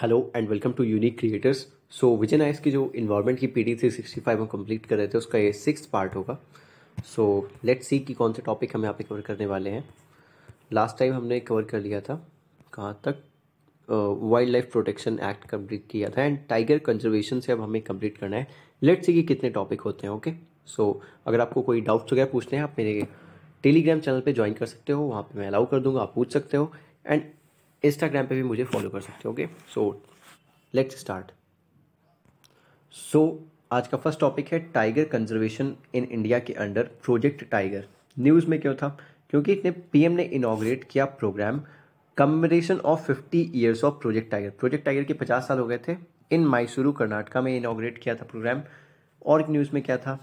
Hello and welcome to unique creators so Vijay ice की जो environment की P D three sixty five हम complete कर रहे थे उसका ये सिक्स पार्ट होगा सो लेट सी कि कौन से टॉपिक हम यहाँ पे कवर करने वाले हैं लास्ट टाइम हमने कवर कर लिया था कहाँ तक wild life protection act complete किया था एंड टाइगर कंजर्वेशन से अब हमें कम्प्लीट करना है लेट सी कि कितने टॉपिक होते हैं ओके okay? सो so, अगर आपको कोई डाउट्स वगैरह पूछते हैं आप मेरे टेलीग्राम चैनल पर ज्वाइन कर सकते हो वहाँ पर मैं अलाउ कर दूंगा आप पूछ सकते हो एंड इंस्टाग्राम पे भी मुझे फॉलो कर सकते हो okay so let's start so आज का फर्स्ट टॉपिक है टाइगर कंजर्वेशन इन इंडिया के अंडर प्रोजेक्ट टाइगर न्यूज़ में क्यों था क्योंकि इतने पीएम ने इनाग्रेट किया programme combination of fifty years of project tiger project tiger के पचास साल हो गए थे इन माइसूरू कर्नाटका में इनाग्रेट किया था प्रोग्राम और एक न्यूज़ में क्या था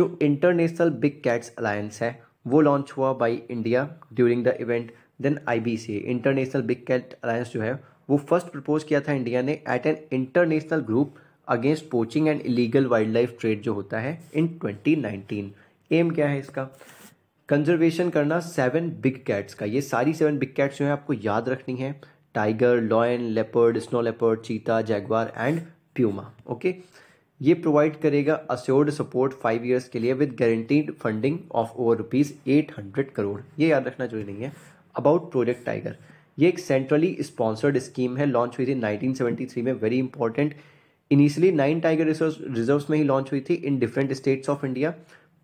जो इंटरनेशनल बिग कैट्स अलायंस है वो लॉन्च हुआ by India during the event then I international big cat alliance जो है वो फर्स्ट प्रपोज किया था इंडिया ने at an international group against poaching and illegal wildlife trade जो होता है इन 2019 एम क्या है इसका कंजर्वेशन करना सेवन बिग कैट्स का ये सारी सेवन बिग कैट्स जो है आपको याद रखनी है tiger lion leopard snow leopard cheetah jaguar and puma okay ये प्रोवाइड करेगा अस्योर्ड सपोर्ट फाइव ईयर्स के लिए with guaranteed funding of over rupees eight hundred crore ये याद रखना जरूरी नहीं है अबाउट प्रोजेक्ट टाइगर ये एक सेंट्रली स्पॉन्सर्ड स्कीम है लॉन्च हुई थी 1973 में very important initially nine tiger reserve में ही लॉन्च हुई थी in different states of India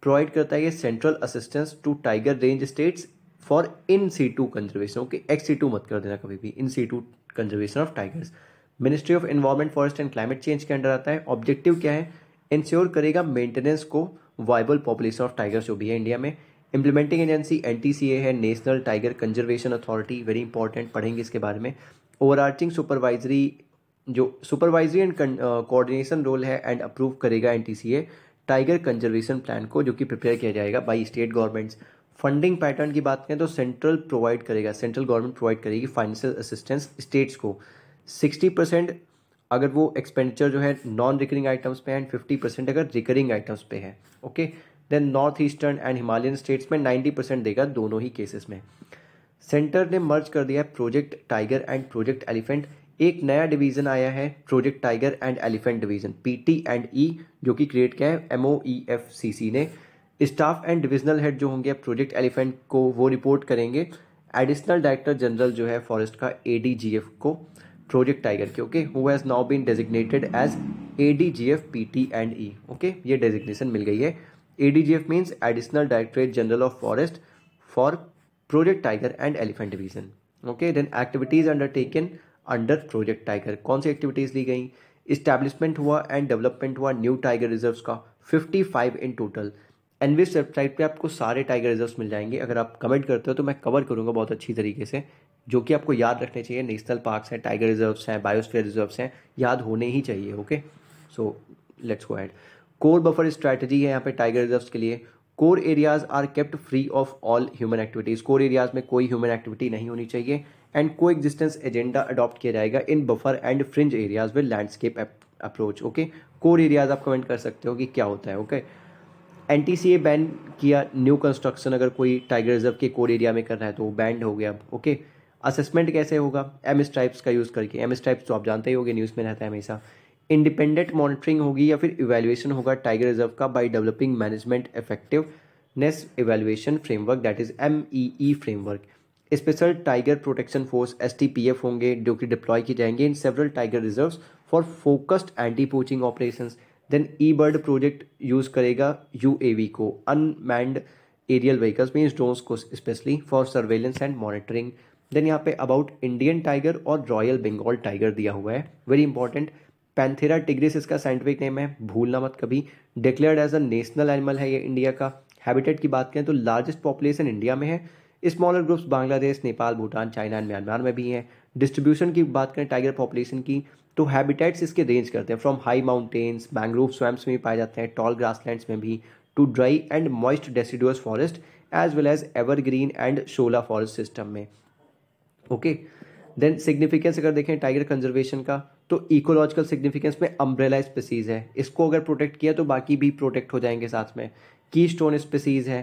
provide करता है ये central assistance to tiger range states for in situ conservation okay ex situ मत कर देना कभी भी in situ conservation of tigers ministry of environment forest and climate change के under आता है ऑब्जेक्टिव क्या है इंश्योर करेगा मेंटेनेंस को वाइबल पॉपुलेशन ऑफ टाइगर्स जो भी है इंडिया में इम्प्लीमेंटिंग एजेंसी एन है national tiger conservation authority very important पढ़ेंगे इसके बारे में ओवरआर्चिंग सुपरवाइजरी जो सुपरवाइजरी एंड कोऑर्डिनेशन रोल है एंड अप्रूव करेगा एन टाइगर कंजर्वेशन प्लान को जो कि प्रिपेयर किया जाएगा by state governments funding pattern की बात करें तो सेंट्रल प्रोवाइड करेगा सेंट्रल गवर्नमेंट प्रोवाइड करेगी फाइनेंशियल असिस्टेंस स्टेट्स को सिक्सटी परसेंट अगर वो एक्सपेंडिचर जो है नॉन रिकरिंग आइटम्स पे एंड फिफ्टी परसेंट अगर रिकरिंग आइटम्स पे है okay then north eastern and Himalayan states में 90 परसेंट देगा दोनों ही केसेस में सेंटर ने मर्ज कर दिया है project tiger and project elephant एक नया डिवीजन आया है project tiger and elephant division PT and E जो कि क्रिएट किया है एमओ ई एफ सी सी ने स्टाफ एंड डिविजनल हेड जो होंगे प्रोजेक्ट एलिफेंट को वो रिपोर्ट करेंगे एडिशनल डायरेक्टर जनरल जो है फॉरेस्ट का ए डी जी एफ को प्रोजेक्ट टाइगर के okay who has now been designated as A D G F P T and E okay ये डेजिग्नेशन मिल गई है ADGF means Additional Directorate General of Forest for Project Tiger and Elephant Division. Okay, then activities undertaken under Project Tiger. कौन सी activities ली गई establishment हुआ and development हुआ new tiger reserve का 55 in total एनविस website पे आपको सारे टाइगर रिजर्व मिल जाएंगे अगर आप कमेंट करते हो तो मैं कवर करूंगा बहुत अच्छी तरीके से जो कि आपको याद रखने चाहिए नेशनल पार्क्स हैं टाइगर रिजर्व्स हैं बायोस्फीयर रिजर्व्स हैं याद होने ही चाहिए okay so let's go ahead core buffer strategy है यहाँ पे टाइगर रिजर्व के लिए core areas are kept free of all human activities core areas में कोई ह्यूमन एक्टिविटी नहीं होनी चाहिए एंड को एग्जिस्टेंस एजेंडा अडॉप्ट किया जाएगा in buffer and fringe areas with landscape approach okay core areas आप कमेंट कर सकते हो कि क्या होता है okay N T C A ban किया न्यू कंस्ट्रक्शन अगर कोई टाइगर रिजर्व के कोर एरिया में कर रहा है तो वो बैंड हो गया अब ओके असेसमेंट कैसे होगा एम एस का यूज़ करके एम एस तो आप जानते ही होंगे न्यूज़ में रहता है हमेशा इंडिपेंडेंट मॉनिटरिंग होगी या फिर इवेल्युएशन होगा टाइगर रिजर्व का by developing management effectiveness evaluation framework that is M E E framework special tiger protection force S T P F होंगे जो कि डिप्लॉय किए जाएंगे in several tiger reserve for focused anti poaching operation then E bird project use करेगा U A V को unmanned aerial vehicles means drone को specially for surveillance and monitoring then यहाँ पे अबाउट इंडियन टाइगर और royal Bengal tiger दिया हुआ है very important panthera tigris इसका साइंटिफिक नेम है भूलना मत कभी declared as a national animal है ये इंडिया का हैबिटेट की बात करें तो लार्जेस्ट पॉपुलेशन इंडिया में है smaller groups Bangladesh Nepal Bhutan China and Myanmar में भी हैं डिस्ट्रीब्यूशन की बात करें टाइगर पॉपुलेशन की तो हैबिटेट्स इसके रेंज करते हैं from high mountains mangrove swamps में भी पाए जाते हैं टॉल लैंड्स में भी to dry and moist deciduous forest as well as evergreen and shola forest system में ओके देन सिग्निफिकेंस अगर देखें टाइगर कंजर्वेशन का तो इकोलॉजिकल सिग्निफिकेंस में अम्ब्रेला स्पेसीज़ है इसको अगर प्रोटेक्ट किया तो बाकी भी प्रोटेक्ट हो जाएंगे साथ में की स्टोन स्पेसीज़ है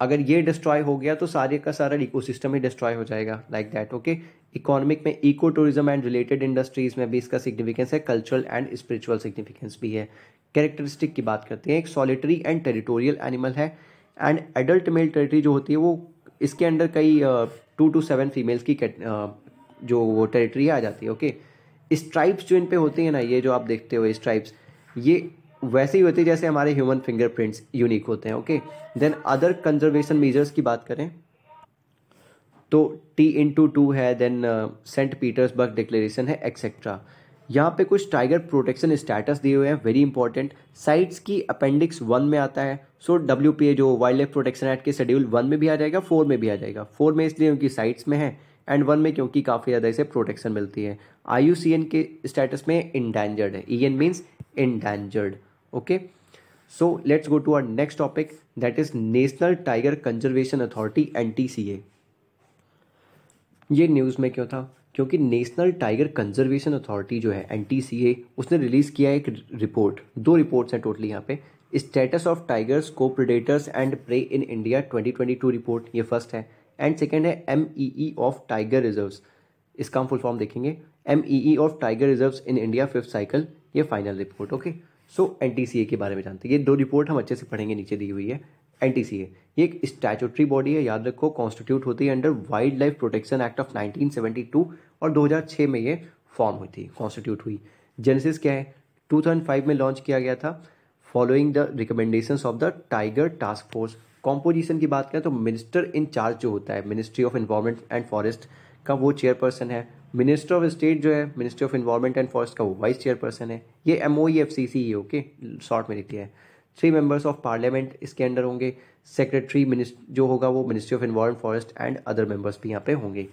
अगर ये डिस्ट्रॉय हो गया तो सारे का सारा इकोसिस्टम ही डिस्ट्रॉय हो जाएगा लाइक दैट ओके इकोनॉमिक में ecotourism and related industries में भी इसका सिग्निफिकेंस है कल्चरल एंड स्पिरिचुअल सिग्निफिकेंस भी है कैरेक्टरिस्टिक की बात करते हैं एक सॉलिटरी एंड टेरिटोरियल एनिमल है एंड एडल्ट मेल टेरिटरी जो होती है वो इसके अंडर कई टू टू सेवन फीमेल्स की uh, जो टेरिटरी आ जाती है ओके okay? स्ट्राइप्स जो इन पे होती है ना ये जो आप देखते हो स्ट्राइप्स ये वैसे ही होते हैं जैसे हमारे ह्यूमन फिंगरप्रिंट्स यूनिक होते हैं okay then other conservation measures की बात करें तो टी इंटू टू है देन सेंट पीटर्सबर्ग डिक्लेरेशन है एक्सेट्रा यहाँ पे कुछ टाइगर प्रोटेक्शन स्टेटस दिए हुए हैं वेरी इंपॉर्टेंट साइट्स की अपेंडिक्स वन में आता है सो डब्ल्यू पी ए जो वाइल्ड लाइफ प्रोटेक्शन एक्ट के शेड्यूल वन में भी आ जाएगा फोर में भी आ जाएगा फोर में इसलिए उनकी साइट्स में है एंड वन में क्योंकि काफ़ी ज़्यादा इसे प्रोटेक्शन मिलती है आई के स्टेटस में इंडेंजर्ड है E N means endangered okay so let's go to our next topic that is national tiger conservation authority N ये न्यूज़ में क्यों था क्योंकि नेशनल टाइगर कंजर्वेशन अथॉरिटी जो है एन उसने रिलीज़ किया एक रिपोर्ट दो रिपोर्ट्स हैं टोटली यहाँ पे status of tigers co predators and prey in India 2022 report ये फर्स्ट है एंड सेकेंड है M E E of tiger reserve इसका हम फुल फॉर्म देखेंगे M E E of tiger reserve in India fifth cycle ये final report okay so N T C A के बारे में जानते हैं ये दो रिपोर्ट हम अच्छे से पढ़ेंगे नीचे दी हुई है एन टी सी ए ये एक स्टैचूटरी बॉडी है याद रखो कॉन्स्टिट्यूट होती है under wild life protection act of nineteen two और दो हजार छः में ये फॉर्म हुई थी कॉन्स्टिट्यूट हुई जेनेसिस क्या है टू थाउजेंड फाइव में लॉन्च किया गया था following the recommendation of the tiger task force composition की बात करें तो मिनिस्टर इन चार्ज जो होता है ministry of environment and forest का वो चेयरपर्सन है मिनिस्टर ऑफ स्टेट जो है ministry of environment and forest का वो वाइस चेयरपर्सन है ये M O F C C okay short में लिख लिया है थ्री मेंबर्स ऑफ पार्लियामेंट इसके अंडर होंगे सेक्रेटरी मिनिस्टर जो होगा वो ministry of environment forest and other members भी यहाँ पे होंगे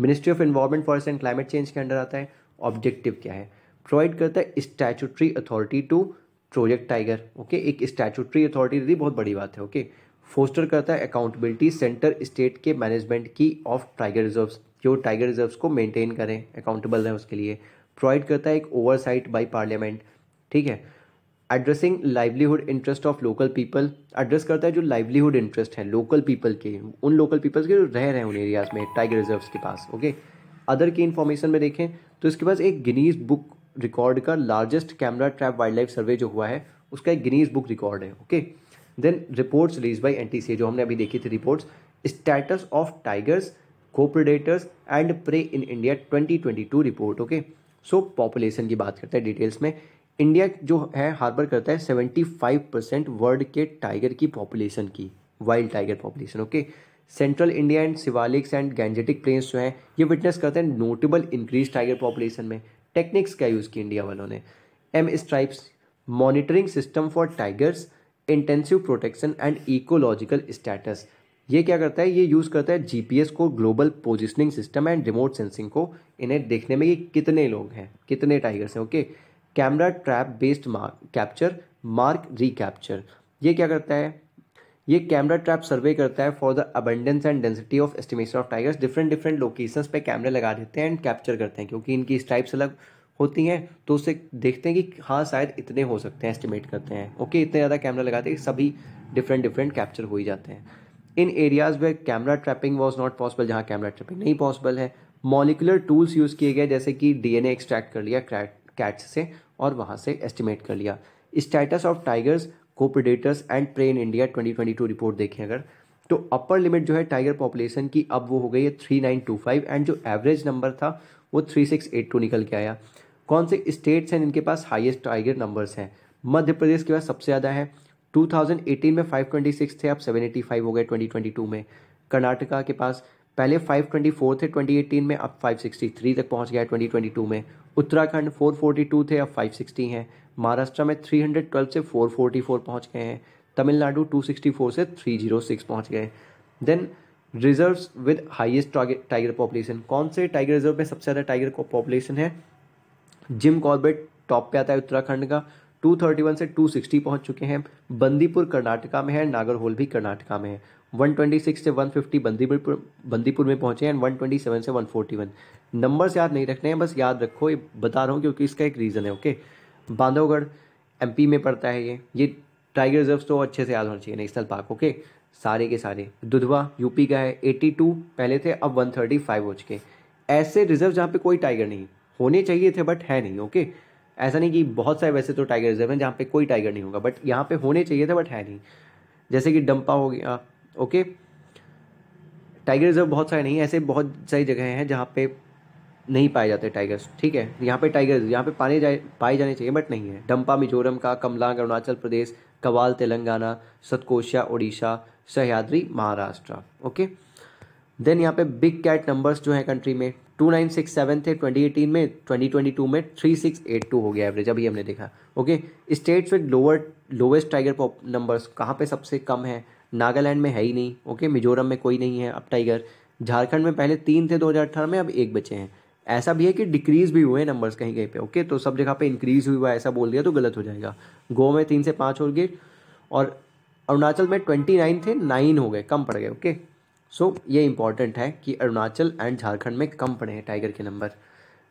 ministry of environment forest and climate change के अंडर आता है ऑब्जेक्टिव क्या है प्रोवाइड करता है statutory authority to project tiger okay एक स्टैचुटरी अथॉरिटी दी बहुत बड़ी बात है ओके okay? फोस्टर करता है अकाउंटेबिलिटी सेंटर स्टेट के मैनेजमेंट की ऑफ टाइगर रिजर्व जो टाइगर रिजर्व को मेंटेन करें अकाउंटेबल रहें उसके लिए प्रोवाइड करता है एक ओवरसाइट बाई पार्लियामेंट ठीक है addressing livelihood interest of local people address करता है जो लाइवलीहुड इंटरेस्ट है लोकल पीपल के उन लोकल पीपल्स के जो रह रहे हैं उन एरियाज में टाइगर रिजर्व के पास ओके अदर की इन्फॉर्मेशन में देखें तो इसके पास एक गिनीज बुक रिकॉर्ड का largest camera trap wild life survey जो हुआ है उसका एक गिनीज बुक रिकॉर्ड है okay okay? Then reports release by N जो हमने अभी देखी थी reports status of tigers co-predators and prey in India 2022 report okay so population की बात करते हैं डिटेल्स में इंडिया जो है हार्बर करता है 75 परसेंट वर्ल्ड के टाइगर की पॉपुलेशन की wild tiger population okay central India and Siwaliks and Gangetic plains जो हैं ये विटनेस करते हैं नोटेबल इंक्रीज टाइगर पॉपुलेशन में टेक्निक्स का यूज़ किया इंडिया वालों ने M stripes monitoring system for tigers intensive protection and ecological status ये क्या करता है ये यूज़ करता है जीपीएस को global positioning system and remote sensing को इन्हें देखने में कि कितने लोग हैं कितने टाइगर्स हैं okay camera trap based mark capture mark recapture ये क्या करता है ये कैमरा ट्रैप सर्वे करता है for the abundance and density of estimation of tigers different different locations पे कैमरे लगा देते हैं एंड कैप्चर करते हैं क्योंकि इनकी स्ट्राइप्स अलग होती हैं तो उसे देखते हैं कि हाँ शायद इतने हो सकते हैं एस्टिमेट करते हैं ओके इतने ज़्यादा कैमरा लगाते हैं कि सभी डिफरेंट डिफरेंट कैप्चर हो ही जाते हैं in areas where camera trapping was not possible जहाँ कैमरा ट्रैपिंग नहीं पॉसिबल है मॉलिकुलर टूल्स यूज़ किए गए जैसे कि डी एन एक्सट्रैक्ट कर लिया कैट्स से और वहाँ से एस्टिमेट कर लिया status of tigers co-predators and prey in India 2022 report देखें अगर तो अपर लिमिट जो है टाइगर पॉपुलेशन की अब वो हो गई है three nine two five and जो एवरेज नंबर था वो थ्री सिक्स एट टू निकल के आया कौन से स्टेट्स हैं जिनके पास हाईएस्ट टाइगर नंबर्स हैं मध्य प्रदेश के पास सबसे ज़्यादा है 2018 में 526 थे अब 785 हो गए 2022 में कर्नाटका के पास पहले 524 थे 2018 में अब 563 तक पहुंच गया 2022 में उत्तराखंड 442 थे अब 560 हैं महाराष्ट्र में 312 से 444 पहुंच गए हैं तमिलनाडु 264 से 306 पहुंच गए then reserves with highest tiger population कौन से टाइगर रिजर्व में सबसे ज़्यादा टाइगर पॉपुलेशन है जिम कॉर्बेट टॉप पे आता है उत्तराखंड का 231 से 260 पहुंच चुके हैं बंदीपुर कर्नाटका में है नागरहोल भी कर्नाटका में है 126 से 150 बंदीपुर बंदीपुर में पहुंचे हैं 127 से 141 नंबर्स याद नहीं रखने हैं बस याद रखो ये बता रहा हूँ क्योंकि इसका एक रीज़न है ओके बांधवगढ़ एमपी में पड़ता है ये ये टाइगर रिजर्व तो अच्छे से याद होना चाहिए नेशनल पार्क ओके सारे के सारे दुधवा यूपी का है 82 पहले थे अब 135 हो चुके ऐसे रिजर्व जहाँ पे कोई टाइगर नहीं होने चाहिए थे बट है नहीं ओके ऐसा नहीं कि बहुत सारे वैसे तो टाइगर रिजर्व हैं जहाँ पे कोई टाइगर नहीं होगा बट यहाँ पे होने चाहिए थे बट है नहीं जैसे कि डंपा हो गया ओके टाइगर रिजर्व बहुत सारे नहीं ऐसे बहुत सारी जगह हैं जहाँ पे नहीं पाए जाते टाइगर्स ठीक है यहाँ पे टाइगर यहाँ पे पाने जाए पाए जाने चाहिए बट नहीं है डंपा मिजोरम का कमलांग अरुणाचल प्रदेश कवाल तेलंगाना सतकोशिया उड़ीसा सहयाद्री महाराष्ट्र ओके देन यहाँ पे बिग कैट नंबर्स जो हैं कंट्री में टू नाइन सिक्स सेवन थे ट्वेंटी एटीन में ट्वेंटी ट्वेंटी टू में थ्री सिक्स एट टू हो गया एवरेज अभी हमने देखा okay states with lower lowest tiger pop numbers कहाँ पे सबसे कम है नागालैंड में है ही नहीं ओके मिजोरम में कोई नहीं है अब टाइगर झारखंड में पहले तीन थे दो हज़ार अठारह में अब एक बचे हैं ऐसा भी है कि डिक्रीज भी हुए नंबर्स कहीं कहीं पे ओके तो सब जगह पे इंक्रीज हुआ ऐसा बोल दिया तो गलत हो जाएगा गोवा में तीन से पाँच हो गए और अरुणाचल में ट्वेंटी नाइन थे नाइन हो गए कम पड़ गए ओके सो so, ये इंपॉर्टेंट है कि अरुणाचल एंड झारखंड में कम पड़े हैं टाइगर के नंबर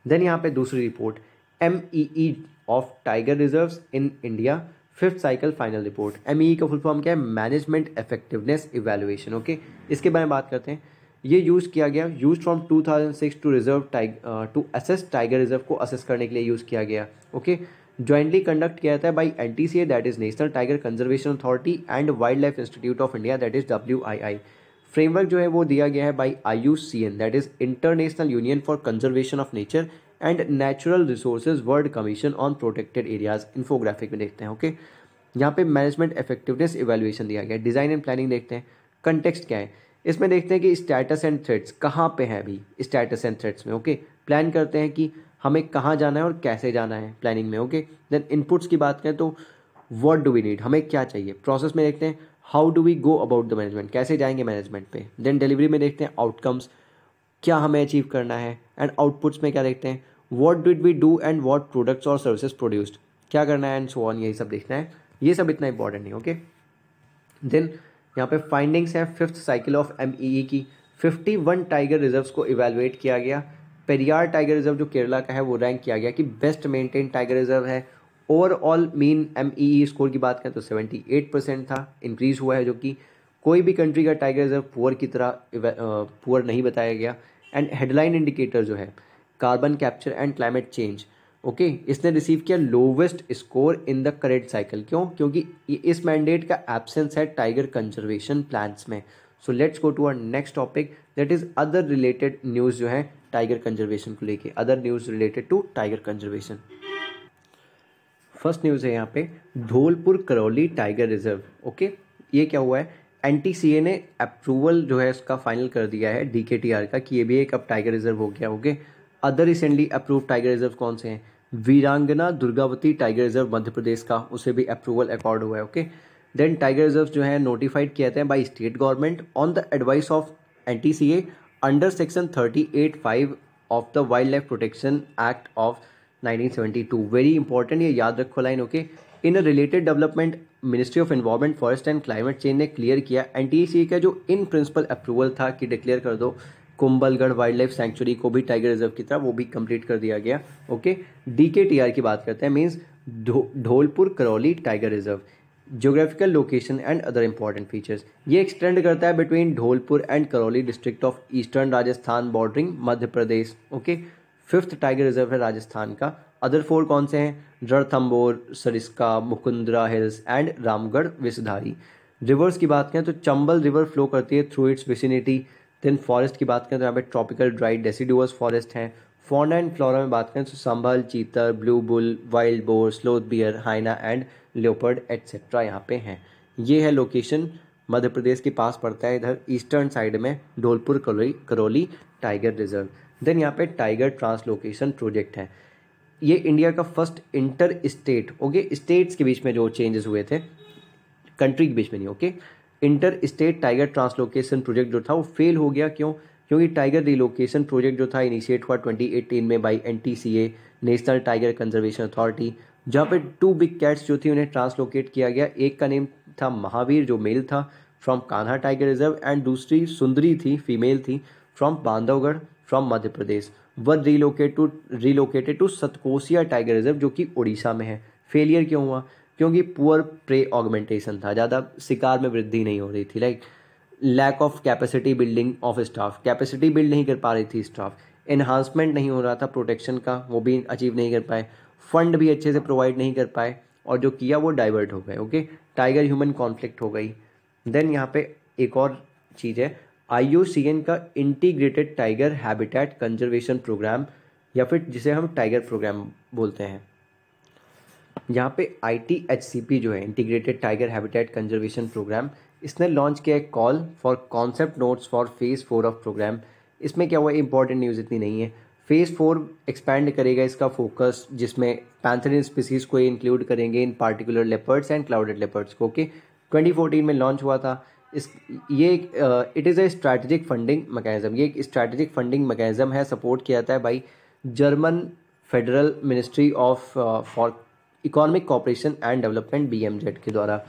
देन यहाँ पे दूसरी report M E E of tiger reserve in India fifth cycle final report M E का फुल फॉर्म क्या है मैनेजमेंट इफेक्टिवनेस इवेलुएशन ओके इसके बारे में बात करते हैं ये यूज़ किया गया यूज फ्रॉम 2006 टू रिजर्व टाइग टू असेस टाइगर रिजर्व को असेस करने के लिए यूज़ किया गया ओके ज्वाइंटली कंडक्ट किया जाता है by N T C A that is National tiger conservation Authority and Wild Life Institute of India that is W I I framework जो है वो दिया गया है by I U C N that is International Union for Conservation of Nature and Natural Resources World Commission on Protected Areas infographic में देखते हैं okay okay? यहाँ पे मैनेजमेंट इफेक्टिवनेस इवेल्युएशन दिया गया है डिज़ाइन एंड प्लानिंग देखते हैं कंटेक्सट क्या है इसमें देखते हैं कि स्टेटस एंड थ्रेड्स कहाँ पे हैं अभी स्टेटस एंड थ्रेड्स में ओके okay? प्लान करते हैं कि हमें कहाँ जाना है और कैसे जाना है प्लानिंग में ओके देन इनपुट्स की बात करें तो वॉट डू वी नीड हमें क्या चाहिए प्रोसेस में देखते हैं how do we go about the management कैसे जाएंगे मैनेजमेंट पे देन डिलीवरी में देखते हैं आउटकम्स क्या हमें अचीव करना है एंड आउटपुट्स में क्या देखते हैं what did we do and what products और सर्विसेज प्रोड्यूस्ड क्या करना है एंड सो ऑन यही सब देखना है ये सब इतना इंपॉर्टेंट नहीं ओके देन यहाँ पे फाइंडिंग्स हैं fifth cycle of M E की फिफ्टी वन टाइगर रिजर्व को इवेलुएट किया गया पेरियार टाइगर रिजर्व जो केरला का है वो रैंक किया गया कि बेस्ट मेंटेन टाइगर रिजर्व है overall mean M E score की बात करें तो 78 परसेंट था इंक्रीज हुआ है जो कि कोई भी कंट्री का टाइगर रिजर्व पुअर की तरह पुअर नहीं बताया गया एंड हेडलाइन इंडिकेटर जो है carbon capture and climate change okay इसने रिसीव किया lowest score in the current cycle क्यों क्योंकि इस मैंडेट का एब्सेंस है टाइगर कंजर्वेशन प्लान्स में so let's go to our next topic that is other related news जो है टाइगर कंजर्वेशन को लेके other news related to tiger conservation first news है यहाँ पे Dhaulpur Karauli tiger reserve okay ये क्या हुआ है एन ने अप्रूवल जो है इसका फाइनल कर दिया है डी का कि ये भी एक अब टाइगर रिजर्व हो गया okay other recently approve tiger reserve कौन से हैं वीरांगना दुर्गावती टाइगर रिजर्व मध्य प्रदेश का उसे भी अप्रूवल अकॉर्ड हुआ है ओके देन टाइगर रिजर्व जो है नोटिफाइड किए जाते हैं by state government on the advice of N under section thirty of the wild life protection act of 1972 very important ये याद रखो line okay in related development ministry of environment forest and climate change ने clear किया N का जो in principle approval था कि declare कर दो कुंबलगढ़ वाइल्ड लाइफ सेंचुरी को भी टाइगर रिजर्व की तरह वो भी कंप्लीट कर दिया गया okay D K T R की बात करते हैं means Dholpur Karauli tiger reserve geographical location and other important features ये एक्सटेंड करता है between Dholpur and Karauli district of eastern Rajasthan bordering Madhya Pradesh okay okay? Fifth tiger reserve है राजस्थान का अदर फोर कौन से हैं Ranthambore Sariska Mukundra hills and Ramgarh Vishdhari rivers की बात करें तो चंबल रिवर फ्लो करती है through it's vicinity then forest की बात करें तो यहाँ पे ट्रॉपिकल ड्राई डेसीडुअस फॉरेस्ट हैं फॉना एंड फ्लोरा में बात करें तो sambar chital blue bull wild boar sloth bear hyena and leopard etcetera यहाँ पे हैं ये है लोकेशन मध्य प्रदेश के पास पड़ता है इधर ईस्टर्न साइड में Dholpur Karauli Karauli tiger reserve then यहाँ पे टाइगर ट्रांसलोकेशन प्रोजेक्ट है ये इंडिया का first inter state okay states के बीच में जो चेंजेस हुए थे कंट्री के बीच में नहीं okay inter state tiger translocation project जो था वो फेल हो गया क्यों क्योंकि टाइगर रिलोकेशन प्रोजेक्ट जो था इनिशिएट हुआ 2018 में by NTCA National tiger conservation Authority जहाँ पे टू बिग कैट्स जो थी उन्हें ट्रांसलोकेट किया गया एक का नेम था महावीर जो मेल था from Kanha tiger reserve and दूसरी सुंदरी थी फीमेल थी from Bandhavgarh from Madhya Pradesh one relocate to relocated to Satkosia tiger reserve जो कि उड़ीसा में है फेलियर क्यों हुआ क्योंकि पुअर प्रे ऑगमेंटेशन था ज़्यादा शिकार में वृद्धि नहीं हो रही थी like lack of capacity building of staff capacity build नहीं कर पा रही थी स्टाफ इन्हांसमेंट नहीं हो रहा था प्रोटेक्शन का वो भी अचीव नहीं कर पाए फंड भी अच्छे से प्रोवाइड नहीं कर पाए और जो किया वो डाइवर्ट हो गए ओके टाइगर ह्यूमन कॉन्फ्लिक्ट हो गई देन यहाँ पे एक और चीज़ है आई का integrated tiger habitat conservation programme या फिर जिसे हम टाइगर प्रोग्राम बोलते हैं यहाँ पे आई जो है integrated tiger habitat conservation programme इसने लॉन्च किया है call for concept notes for phase four of programme इसमें क्या हुआ इंपॉर्टेंट न्यूज़ इतनी नहीं है फेज़ फोर एक्सपैंड करेगा इसका फोकस जिसमें पैंथरिन स्पीसीज़ को इंक्लूड करेंगे in particular leopards and clouded leopards को ओके okay? 2014 में लॉन्च हुआ था इस ये एक it is a strategic funding mechanism ये एक स्ट्रैटेजिक फंडिंग मैकेनिज़्म है सपोर्ट किया जाता है by German Federal Ministry of for Economic Cooperation and Development B के द्वारा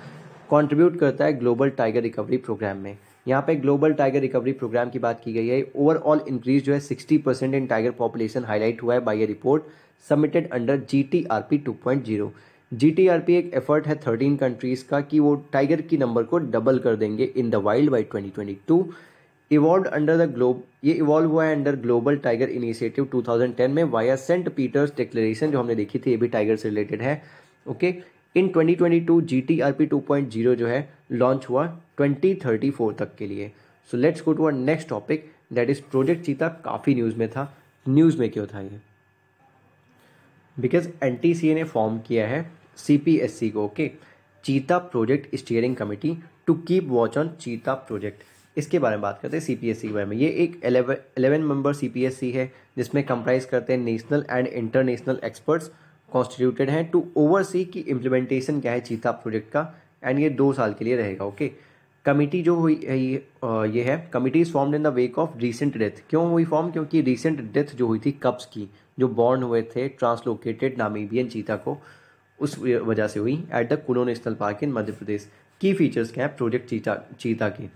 कॉन्ट्रीब्यूट करता है ग्लोबल टाइगर रिकवरी प्रोग्राम में यहाँ पे ग्लोबल टाइगर रिकवरी प्रोग्राम की बात की गई है ओवरऑल इंक्रीज जो है sixty percent in tiger population highlight हुआ है by a report submitted under G T R P two point zero जी एक एफर्ट है थर्टीन कंट्रीज़ का कि वो टाइगर की नंबर को डबल कर देंगे in the wild by twenty twenty two evolve under the globe ये इवॉल्व हुआ है अंडर ग्लोबल टाइगर इनिशिएटिव 2010 में वाया सेंट पीटर्स डिक्लेरेशन जो हमने देखी थी ये भी टाइगर से रिलेटेड है ओके इन 2022 जीटीआरपी 2.0 जो है लॉन्च हुआ 2034 तक के लिए so let's go to our next topic that is project cheetah काफ़ी न्यूज़ में था न्यूज़ में क्यों था ये बिकॉज एन ने फॉर्म किया है सीपीएससी को okay cheetah project steering committee to keep watch on cheetah project इसके बारे में बात करते हैं सीपीएससी के बारे में ये एक एलेवन मेंबर सीपीएससी है जिसमें कंप्राइज करते हैं national and international experts constituted हैं टू ओवरसी की इम्प्लीमेंटेशन क्या है चीता प्रोजेक्ट का एंड ये दो साल के लिए रहेगा ओके कमेटी जो हुई है ये है committee is form in the wake of recent death क्यों हुई फॉर्म क्योंकि रिसेंट डेथ जो हुई थी कब्स की जो बॉर्न हुए थे ट्रांसलोकेटेड नामीबियन चीता को उस वजह से हुई at the Kuno National park in Madhya Pradesh की फीचर्स क्या है प्रोजेक्ट चीता चीता के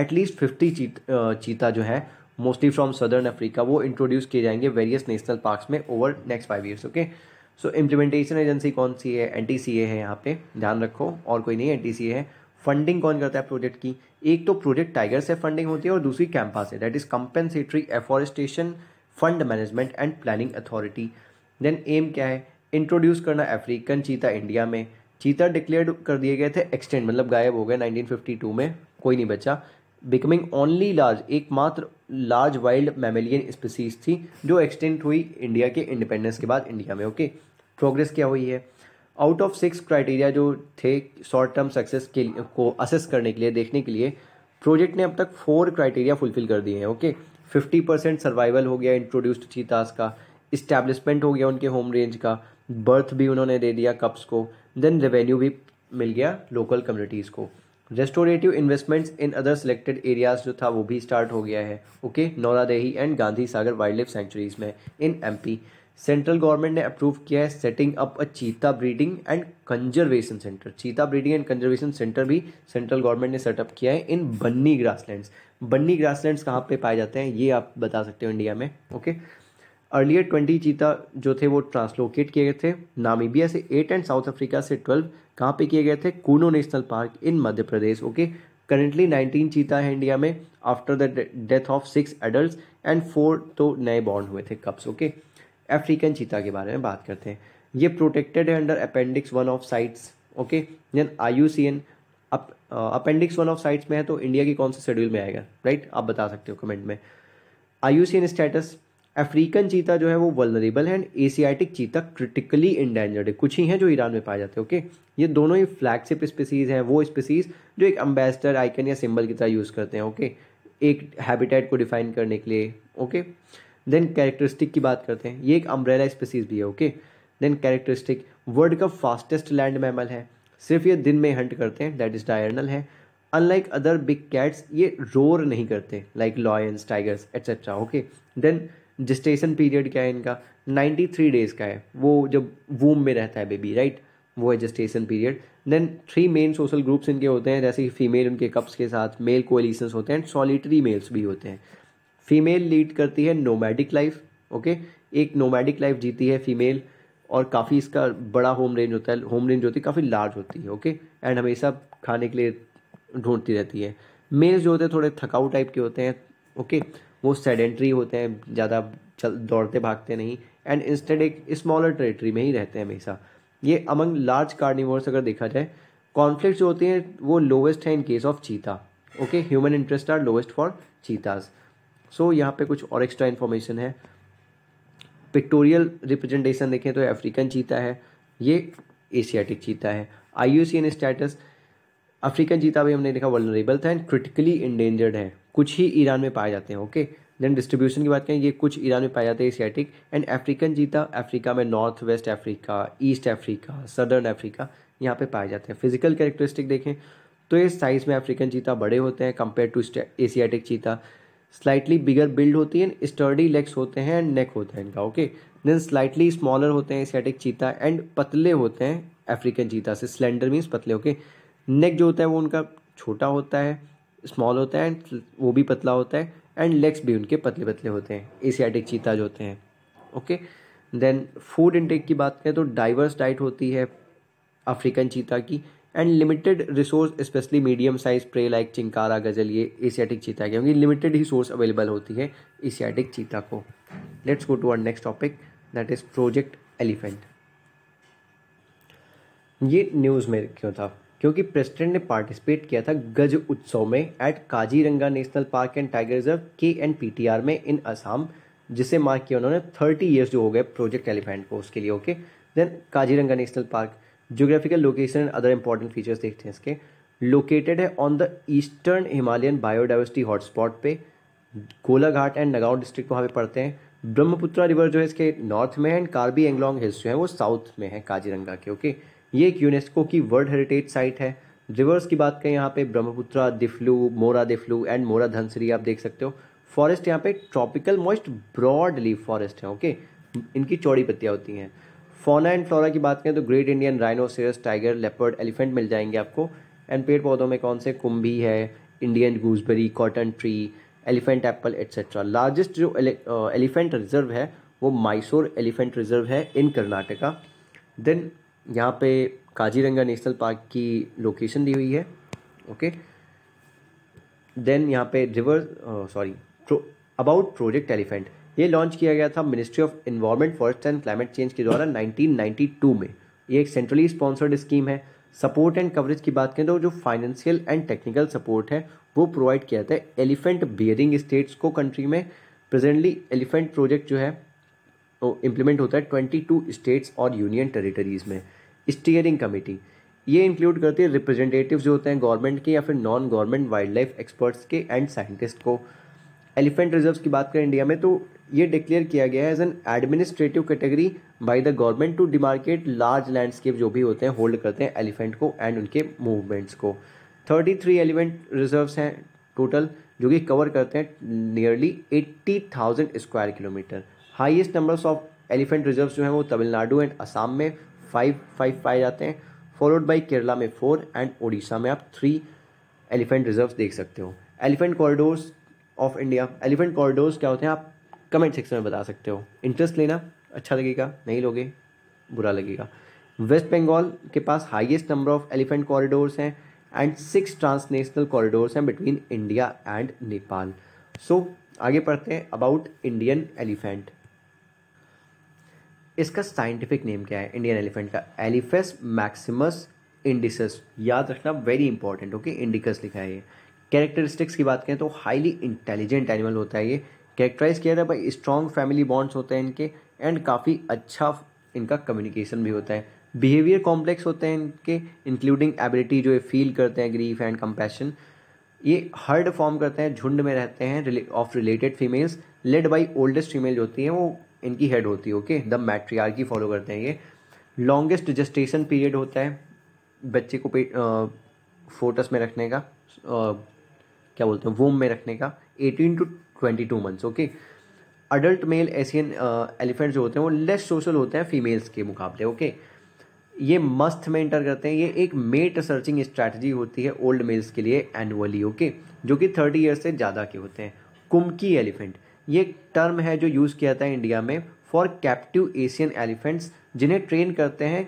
एटलीस्ट फिफ्टी चीत, चीता जो है मोस्टली फ्रॉम सदर्न अफ्रीका वो इंट्रोड्यूस किए जाएंगे वेरियस नेशनल पार्क में over next five years okay so implementation agency कौन सी है एन है यहाँ पे ध्यान रखो और कोई नहीं एन है फंडिंग कौन करता है प्रोजेक्ट की एक तो प्रोजेक्ट टाइगर से फंडिंग होती है और दूसरी कैंपा से that is compensatory afforestation fund management and planning authority then M क्या है इंट्रोड्यूस करना अफ्रीकन चीता इंडिया में चीता डिक्लेयर कर दिए गए थे एक्सटेंड मतलब गायब हो गए 1952 में कोई नहीं बचा बिकमिंग ओनली लार्ज एकमात्र लार्ज वाइल्ड मेमेलियन स्पीसीज थी जो एक्सटेंट हुई इंडिया के इंडिपेंडेंस के बाद इंडिया में ओके प्रोग्रेस क्या हुई है आउट ऑफ सिक्स क्राइटेरिया जो थे शॉर्ट टर्म सक्सेस के को असेस करने के लिए देखने के लिए प्रोजेक्ट ने अब तक फोर क्राइटेरिया फुलफिल कर दिए हैं ओके फिफ्टी परसेंट सर्वाइवल हो गया इंट्रोड्यूस्ड चीताज का इस्टेब्लिशमेंट हो गया उनके होम रेंज का बर्थ भी उन्होंने दे दिया कप्स को देन रेवेन्यू भी मिल गया लोकल कम्युनिटीज़ को restorative investments in other selected areas जो था वो भी स्टार्ट हो गया है okay Nauradehi and Gandhi Sagar wild life sanctuaries में इन एमपी सेंट्रल गवर्नमेंट ने अप्रूव किया है setting up a cheetah breeding and conservation centre cheetah breeding and conservation centre भी सेंट्रल गवर्नमेंट ने सेटअप किया है इन बन्नी ग्रासलैंड्स बन्नी ग्रासलैंड्स कहाँ पे पाए जाते हैं ये आप बता सकते हो इंडिया में ओके okay? अर्लियर ट्वेंटी चीता जो थे वो ट्रांसलोकेट किए गए थे नामीबिया से एट एंड साउथ अफ्रीका से ट्वेल्व कहाँ पे किए गए थे Kuno national park in Madhya Pradesh okay currently nineteen cheetah है इंडिया में after the death of six adult and four तो नए बॉन्ड हुए थे कप्स ओके अफ्रीकन चीता के बारे में बात करते हैं ये प्रोटेक्टेड है under appendix one of CITES okay then I appendix one of CITES में है तो इंडिया की कौन से शेड्यूल में आएगा राइट right? आप बता सकते हो कमेंट में आई स्टेटस अफ्रीकन चीता जो है वो वलरेबल है and Asiatic cheetah critically endangered है कुछ ही हैं जो ईरान में पाए जाते हैं ओके ये दोनों ही फ्लैगशिप स्पीसीज हैं वो स्पीसीज जो एक अम्बेसडर आइकन या सिंबल की तरह यूज़ करते हैं ओके एक हैबिटेट को डिफाइन करने के लिए ओके देन कैरेक्टरिस्टिक की बात करते हैं ये एक अम्ब्रेला स्पीसीज भी है ओके देन कैरेक्टरिस्टिक वर्ल्ड का फास्टेस्ट लैंड मैमल है सिर्फ ये दिन में हंट करते हैं दैट इज़ डायरनल है अनलाइक अदर बिग कैट्स ये रोर नहीं करते like lions tigers etcetera okay then gestation period क्या है इनका नाइन्टी थ्री डेज़ का है वो जब वूम में रहता है बेबी राइट वो है gestation period then three main social groups इनके होते हैं जैसे कि फीमेल उनके कप्स के साथ मेल कोलिसन्स होते हैं एंड सॉलिटरी मेल्स भी होते हैं फीमेल लीड करती है नोमैडिक लाइफ ओके एक नोमैडिक लाइफ जीती है फीमेल और काफ़ी इसका बड़ा होम रेंज होता है होम रेंज होती है काफ़ी लार्ज होती है ओके एंड हमेशा खाने के लिए ढूंढती रहती है मेल्स जो होते हैं थोड़े थकाऊ टाइप के होते हैं ओके okay? वो सेडेंट्री होते हैं ज़्यादा चल दौड़ते भागते नहीं एंड इंस्टेड एक स्मॉलर टेरेटरी में ही रहते हैं हमेशा ये अमंग लार्ज कार्निवर्स अगर देखा जाए कॉन्फ्लिक्ट जो होते हैं वो लोवेस्ट है in case of cheetah okay human interest are lowest for cheetahs so यहाँ पे कुछ और एक्स्ट्रा इन्फॉर्मेशन है पिक्टोरियल रिप्रेजेंटेशन देखें तो अफ्रीकन चीता है ये एशियाटिक चीता है आई स्टेटस अफ्रीकन चीता भी हमने देखा वर्नरेबल था एंड क्रिटिकली इंडेंजर्ड है कुछ ही ईरान में पाए जाते हैं ओके देन डिस्ट्रीब्यूशन की बात करें ये कुछ ईरान में पाए जाते हैं Asiatic and African cheetah Africa में north west Africa east Africa southern Africa यहाँ पे पाए जाते हैं फिजिकल कैरेक्टरिस्टिक देखें तो ये साइज़ में अफ्रीकन चीता बड़े होते हैं compare to Asiatic cheetah slightly bigger build होती है स्टर्डी लेग्स होते हैं एंड नेक होता है इनका ओके देन स्लाइटली स्मॉलर होते हैं एशियाटिक चीता एंड पतले होते हैं अफ्रीकन चीता से स्लेंडर मीन्स पतले ओके नेक जो होता है वो उनका छोटा होता है स्मॉल होता है एंड वो भी पतला होता है एंड लेग्स भी उनके पतले पतले होते हैं एशियाटिक चीता जो होते हैं ओके देन फूड इनटेक की बात करें तो डाइवर्स डाइट होती है अफ्रीकन चीता की and limited resource specially medium size prey like chinkara gazelle ये एशियाटिक चीता के क्योंकि लिमिटेड ही सोर्स अवेलेबल होती है एशियाटिक चीता को let's go to our next topic that is project elephant ये न्यूज़ में क्यों था क्योंकि प्रेसिडेंट ने पार्टिसिपेट किया था गज उत्सव में at Kaziranga national park and tiger reserve K N R में इन असम जिसे मार्क किया उन्होंने थर्टी ईयर्स जो हो गए प्रोजेक्ट एलिफेंट को उसके लिए okay then Kaziranga national park geographical location and other important features देखते हैं इसके लोकेटेड है on the eastern Himalayan biodiversity hotspot पे गोलाघाट एंड नगांव डिस्ट्रिक्ट वहाँ पे पड़ते हैं ब्रह्मपुत्रा रिवर जो है इसके नॉर्थ में है एंड कार्बी एंगलोंग हिल्स जो है वो साउथ में है काजीरंगा के ओके okay? ये एक यूनेस्को की वर्ल्ड हेरिटेज साइट है रिवर्स की बात करें यहाँ पे ब्रह्मपुत्रा दिफ्लू मोरा दिफ्लू एंड मोरा धनसरी आप देख सकते हो फॉरेस्ट यहाँ पे tropical moist broad leaf forest है ओके इनकी चौड़ी पत्तियाँ होती हैं फोना एंड फ्लोरा की बात करें तो great Indian rhinoceros tiger leopard elephant मिल जाएंगे आपको एंड पेड़ पौधों में कौन से कुंभी है Indian gooseberry cotton tree elephant apple etcetera largest जो एलिफेंट रिजर्व uh, है वो माइसोर एलिफेंट रिजर्व है इन कर्नाटका देन यहाँ पे काजीरंगा नेशनल पार्क की लोकेशन दी हुई है ओके देन यहाँ पे river sorry about project elephant ये लॉन्च किया गया था ministry of environment forest and climate change के द्वारा 1992 में ये एक सेंट्रली स्पॉन्सर्ड स्कीम है सपोर्ट एंड कवरेज की बात करें तो जो फाइनेंशियल एंड टेक्निकल सपोर्ट है वो प्रोवाइड किया जाता है एलिफेंट बियरिंग स्टेट्स को कंट्री में प्रेजेंटली एलिफेंट प्रोजेक्ट जो है इम्प्लीमेंट होता है ट्वेंटी टू स्टेट्स और यूनियन टेरिटरीज़ में स्टीयरिंग कमेटी ये इंक्लूड करती है रिप्रेजेंटेटिव जो होते हैं गवर्नमेंट के या फिर non government wild life experts के एंड साइंटिस्ट को एलिफेंट रिज़र्व की बात करें इंडिया में तो ये डिक्लेयर किया गया है as an administrative category by the government to demarcate large landscape जो भी होते हैं होल्ड करते हैं एलिफेंट को एंड उनके मूवमेंट्स को थर्टी थ्री एलिफेंट रिजर्व्स हैं टोटल जो कि कवर करते हैं nearly eighty thousand square kilometre highest numbers of elephant reserve जो हैं वो तमिलनाडु एंड असम में फाइव फाइव पाए जाते हैं फॉलोड बाई केरला में फोर एंड उड़ीसा में आप थ्री एलिफेंट रिजर्व देख सकते हो elephant corridors of India elephant corridors क्या होते हैं आप कमेंट सेक्शन में बता सकते हो इंटरेस्ट लेना अच्छा लगेगा नहीं लोगे बुरा लगेगा वेस्ट बंगाल के पास highest number of elephant corridors हैं एंड सिक्स ट्रांसनेशनल कॉरिडोर्स हैं between India and Nepal so आगे पढ़ते हैं अबाउट इंडियन एलिफेंट इसका साइंटिफिक नेम क्या है इंडियन एलिफेंट का एलिफेस मैक्सिमस इंडिसस याद रखना वेरी इंपॉर्टेंट ओके इंडिकस लिखा है ये कैरेक्टरिस्टिक्स की बात करें तो हाईली इंटेलिजेंट एनिमल होता है ये कैरेक्टराइज किया है भाई स्ट्रॉन्ग फैमिली बॉन्ड्स होते हैं इनके एंड काफ़ी अच्छा इनका कम्युनिकेशन भी होता है बिहेवियर कॉम्प्लेक्स होते हैं इनके इंक्लूडिंग एबिलिटी जो ये फील करते हैं ग्रीफ एंड कंपैशन ये हर्ड फॉर्म करते हैं झुंड में रहते हैं of related females led by oldest female जो होती हैं वो इनकी हेड होती है ओके द की फॉलो करते हैं ये लॉन्गेस्ट जस्टेशन पीरियड होता है बच्चे को पेट फोटस में रखने का आ, क्या बोलते हैं वोम में रखने का eighteen to twenty two months okay adult male Asian elephant जो होते हैं वो लेस सोशल होते हैं फीमेल्स के मुकाबले ओके ये मस्त में इंटर करते हैं ये एक मेट सर्चिंग स्ट्रैटेजी होती है ओल्ड मेल्स के लिए एनुअली ओके जो कि थर्टी ईयर्स से ज़्यादा के होते हैं कुमकी एलिफेंट ये टर्म है जो यूज़ किया जाता है इंडिया में फॉर कैप्टिव एशियन एलिफेंट्स जिन्हें ट्रेन करते हैं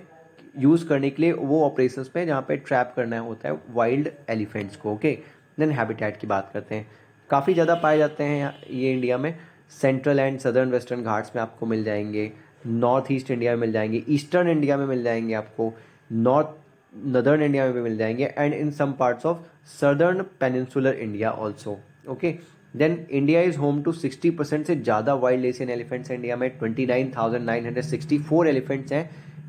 यूज़ करने के लिए वो ऑपरेशंस पे जहाँ पे ट्रैप करना होता है वाइल्ड एलिफेंट्स को ओके देन हैबिटेट की बात करते हैं काफ़ी ज़्यादा पाए जाते हैं ये इंडिया में central and southern western Ghats में आपको मिल जाएंगे नॉर्थ ईस्ट इंडिया में मिल जाएंगे ईस्टर्न इंडिया में मिल जाएंगे आपको नॉर्थ नदर्न इंडिया में भी मिल जाएंगे and in some parts of southern peninsular India also okay then India is home to 60 percent से ज़्यादा वाइल्ड एशियन एलिफेंट्स इंडिया में 29,964 एलिफेंट्स हैं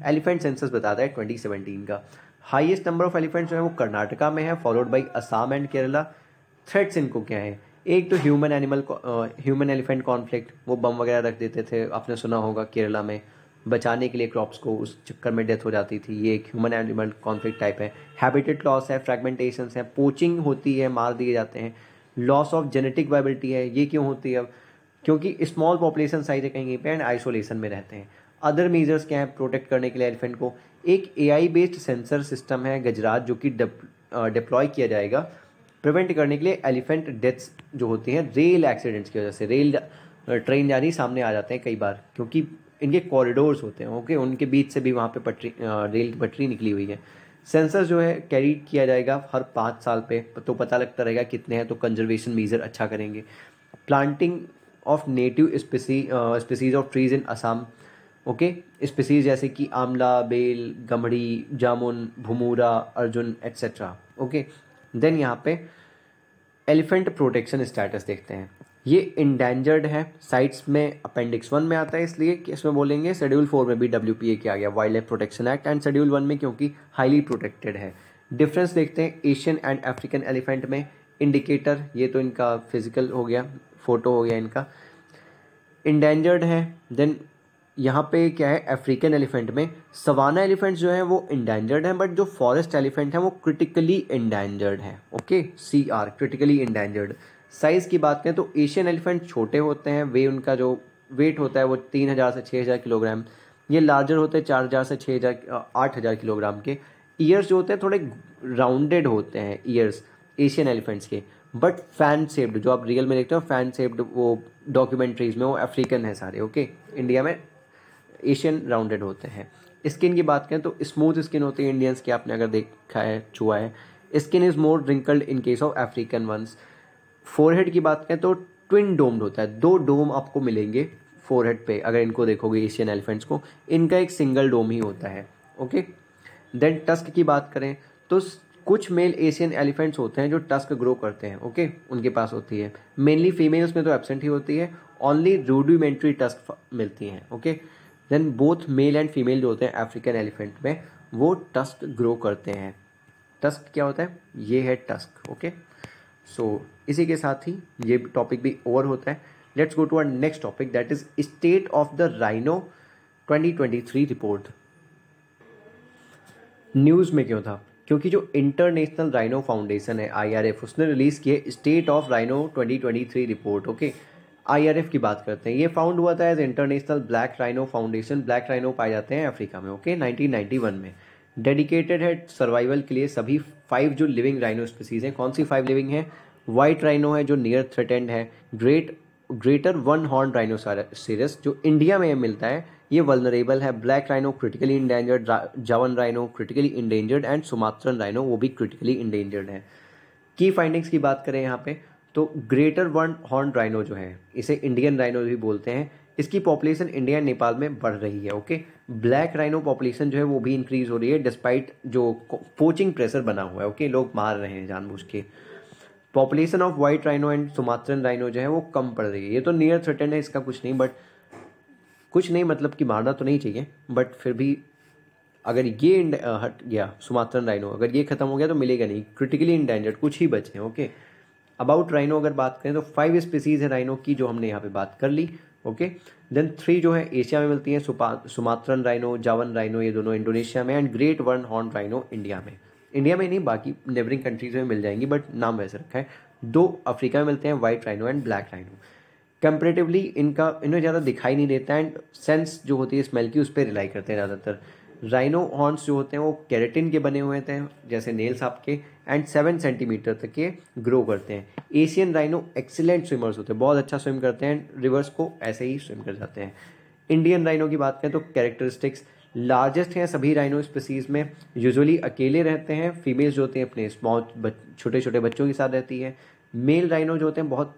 एलिफेंट सेंसस बताता है 2017 का हाईएस्ट नंबर ऑफ एलिफेंट्स जो है वो कर्नाटका में है followed by Assam and Kerala threats इनको क्या है एक तो human animal human elephant conflict वो बम वगैरह रख देते थे आपने सुना होगा केरला में बचाने के लिए क्रॉप्स को उस चक्कर में डेथ हो जाती थी ये एक ह्यूमन एनिमल कॉन्फ्लिक्ट टाइप है हैबिटेट लॉस है फ्रेगमेंटेशन है पोचिंग होती है मार दिए जाते हैं लॉस ऑफ जेनेटिक वाइबिलिटी है ये क्यों होती है अब क्योंकि स्मॉल पॉपुलेशन साइज है कहीं पे एंड आइसोलेशन में रहते हैं अदर मेजर्स क्या हैं प्रोटेक्ट करने के लिए एलिफेंट को एक ए बेस्ड सेंसर सिस्टम है गजरात जो कि डिप्लॉय किया जाएगा प्रिवेंट करने के लिए एलिफेंट डेथ्स जो होती हैं रेल एक्सीडेंट्स की वजह से रेल ट्रेन रही सामने आ जाते हैं कई बार क्योंकि इनके कॉरिडोर्स होते हैं ओके उनके बीच से भी वहाँ पे पटरी रेल की पटरी निकली हुई है सेंसर जो है कैरी किया जाएगा हर पाँच साल पे तो पता लगता रहेगा कितने हैं तो कंजर्वेशन मेजर अच्छा करेंगे planting of native species species of trees in Assam okay species जैसे कि आमला बेल गमड़ी जामुन भुमूरा अर्जुन एट्सेट्रा ओके देन यहाँ पे एलिफेंट प्रोटेक्शन स्टेटस देखते हैं ये इंडेंजर्ड है साइट्स में अपेंडिक्स वन में आता है इसलिए कि इसमें बोलेंगे शेड्यूल फोर में भी डब्ल्यू पी ए किया गया wild life protection act and schedule one में क्योंकि हाईली प्रोटेक्टेड है डिफरेंस देखते हैं एशियन एंड अफ्रीकन एलिफेंट में इंडिकेटर ये तो इनका फिजिकल हो गया फ़ोटो हो गया इनका इंडेंजर्ड है देन यहाँ पे क्या है अफ्रीकन एलिफेंट में सवाना एलिफेंट जो है वो इंडेंजर्ड हैं बट जो फॉरेस्ट एलिफेंट हैं वो क्रिटिकली इंडेंजर्ड है okay C R critically endangered size की बात करें तो एशियन एलिफेंट छोटे होते हैं वे उनका जो वेट होता है वो तीन हज़ार से छः हज़ार किलोग्राम ये लार्जर होते हैं चार हज़ार से छः हज़ार आठ हज़ार किलोग्राम के ईयर्स जो होते हैं थोड़े राउंडेड होते हैं ईयर्स एशियन एलिफेंट्स के बट फैन सेप्ड जो आप रियल में देखते हो फैन सेप्ड वो डॉक्यूमेंट्रीज में वो अफ्रीकन है सारे ओके इंडिया में एशियन राउंडेड होते हैं स्किन की बात करें तो स्मूथ स्किन होती है इंडियंस की आपने अगर देखा है छुआ है skin is more wrinkled in case of African ones forehead की बात करें तो ट्विन डोम्ड होता है दो डोम आपको मिलेंगे फोरहेड पे अगर इनको देखोगे एशियन एलिफेंट्स को इनका एक सिंगल डोम ही होता है ओके देन टस्क की बात करें तो कुछ मेल एशियन एलिफेंट्स होते हैं जो टस्क ग्रो करते हैं ओके उनके पास होती है मेनली फीमेल्स में तो एबसेंट ही होती है ओनली रूडिमेंट्री टस्क मिलती हैं okay then both male and female जो होते हैं अफ्रीकन एलिफेंट में वो टस्क ग्रो करते हैं टस्क क्या होता है ये है टस्क ओके सो इसी के साथ ही ये टॉपिक भी ओवर होता है let's go to our next topic that is state of the rhino 2023 report news में क्यों था क्योंकि जो इंटरनेशनल राइनो फाउंडेशन है आईआरएफ उसने रिलीज़ किया state of rhino 2023 report okay IRF की बात करते हैं ये फाउंड हुआ था as international black rhino foundation black rhino पाए जाते हैं अफ्रीका में ओके okay? 1991 में डेडिकेटेड है सर्वाइवल के लिए सभी फाइव जो लिविंग राइनो स्पीसीज़ हैं कौन सी फाइव लिविंग हैं वाइट राइनो है जो नियर थ्रेटेंड है great greater one horn rhinoceros जो इंडिया में मिलता है ये वलनरेबल है black rhino critically endangered Javan rhino critically endangered and Sumatran rhino वो भी क्रिटिकली इंडेंजर्ड है की फाइंडिंग्स की बात करें यहाँ पे तो ग्रेटर वन हॉर्न राइनो जो है इसे इंडियन राइनो भी बोलते हैं इसकी पॉपुलेशन इंडिया नेपाल में बढ़ रही है ओके ब्लैक राइनो पॉपुलेशन जो है वो भी इंक्रीज हो रही है डिस्पाइट जो पोचिंग प्रेशर बना हुआ है ओके लोग मार रहे हैं जानबूझ के population of white rhino and Sumatran rhino जो है वो कम पड़ रही है ये तो नियर थ्रेटेंड है इसका कुछ नहीं बट कुछ नहीं मतलब कि मारना तो नहीं चाहिए बट फिर भी अगर ये हट गया सुमात्रन राइनो अगर ये ख़त्म हो गया तो मिलेगा नहीं क्रिटिकली इंडेंजर्ड कुछ ही बचे हैं ओके अबाउट राइनो अगर बात करें तो फाइव स्पीसीज़ है राइनो की जो हमने यहाँ पे बात कर ली ओके देन थ्री जो है एशिया में मिलती है सुमात्रन राइनो जावन राइनो ये दोनों इंडोनेशिया में and great one horn rhino India में इंडिया में नहीं बाकी नेबरिंग कंट्रीज में मिल जाएंगी बट नाम वैसे रखा है दो अफ्रीका में मिलते हैं white rhino and black rhino comparatively इनका इन्हें ज़्यादा दिखाई नहीं देता एंड सेंस जो होती है स्मेल की उस पर रिलाई करते हैं ज़्यादातर राइनो हॉर्न्स जो होते हैं वो कैरेटिन के बने हुए होते हैं जैसे नेल्स आपके एंड सेवन सेंटीमीटर तक के ग्रो करते हैं एशियन राइनो एक्सीलेंट स्विमर्स होते हैं बहुत अच्छा स्विम करते हैं एंड रिवर्स को ऐसे ही स्विम कर जाते हैं इंडियन राइनो की बात करें तो कैरेक्टरिस्टिक्स लार्जेस्ट हैं सभी राइनो स्पीसीज़ में यूजुअली अकेले रहते हैं फीमेल्स जो होते हैं अपने स्मॉल छोटे छोटे बच्चों के साथ रहती है मेल राइनो जो होते हैं बहुत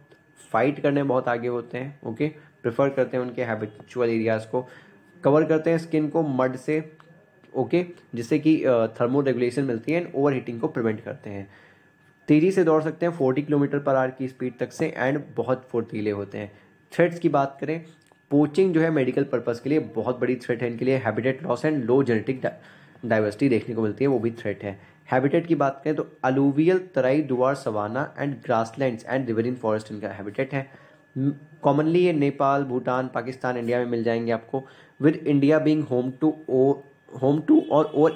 फाइट करने बहुत आगे होते हैं ओके प्रेफर करते हैं उनके हैबिचुअल एरियाज़ को कवर करते हैं स्किन को मड से ओके जिससे कि थर्मो रेगुलेशन मिलती है एंड ओवर हीटिंग को प्रिवेंट करते हैं तेज़ी से दौड़ सकते हैं फोर्टी किलोमीटर पर आर की स्पीड तक से एंड बहुत फुर्तीले होते हैं थ्रेड्स की बात करें पोचिंग जो है मेडिकल पर्पज़ के लिए बहुत बड़ी थ्रेट है इनके लिए habitat loss and low genetic diversity देखने को मिलती है वो भी थ्रेट है हैबिटेट की बात करें तो alluvial Terai Duar savanna and grasslands and riverine forest इनका हैबिटेट है कॉमनली ये नेपाल भूटान पाकिस्तान इंडिया में मिल जाएंगे आपको with India being home to oh home to और ओवर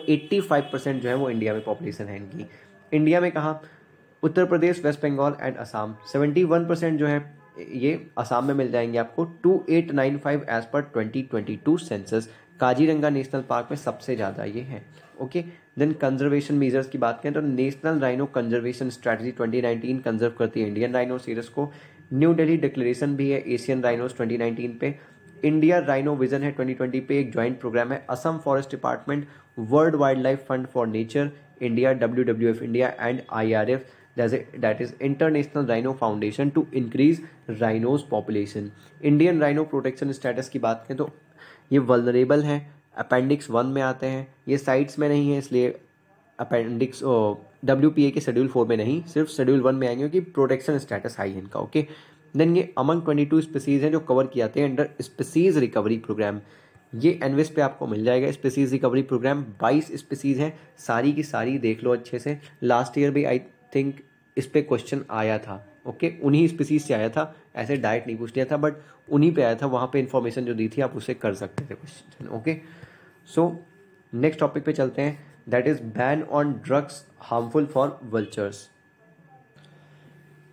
फाइव परसेंट जो है वो इंडिया में पॉपुलेशन है इनकी इंडिया में कहा Uttar Pradesh West Bengal and Assam one percent जो है ये असम में मिल जाएंगे आपको two eight nine five as per twenty twenty two census Kaziranga national park में सबसे ज़्यादा ये है ओके देन कंजर्वेशन मेजर्स की बात करें तो national rhino conservation strategy 2019 conserve करती है इंडियन राइनो सीरस को न्यू दिल्ली डिक्लेरेशन भी है एशियन राइनोस 2019 पे इंडिया राइनो विजन है 2020 पे एक ज्वाइंट प्रोग्राम है Assam forest department world wildlife fund for nature India W India and I that is international rhino foundation to increase rhinos population Indian rhino protection status की बात करें तो ये vulnerable हैं अपेंडिक्स वन में आते हैं ये साइट्स में नहीं है इसलिए अपेंडिक्स डब्ल्यू पी ए के शेड्यूल फोर में नहीं सिर्फ शेड्यूल वन में आएंगे क्योंकि प्रोटेक्शन स्टेटस हाई है इनका ओके देन ये अमंग ट्वेंटी टू स्पीसीज़ हैं जो कवर किए जाते हैं अंडर स्पीसीज़ रिकवरी प्रोग्राम ये एनविस पे आपको मिल जाएगा स्पीसीज़ रिकवरी प्रोग्राम बाईस स्पीसीज़ हैं सारी की सारी देख लो अच्छे से लास्ट ईयर भी आई थिंक इस पर क्वेश्चन आया था ओके okay? उन्हीं स्पीसीज से आया था ऐसे डायरेक्ट नहीं पूछ लिया था बट उन्हीं पे आया था वहाँ पे इन्फॉर्मेशन जो दी थी आप उसे कर सकते थे question okay so next topic पे चलते हैं that is ban on drugs harmful for vultures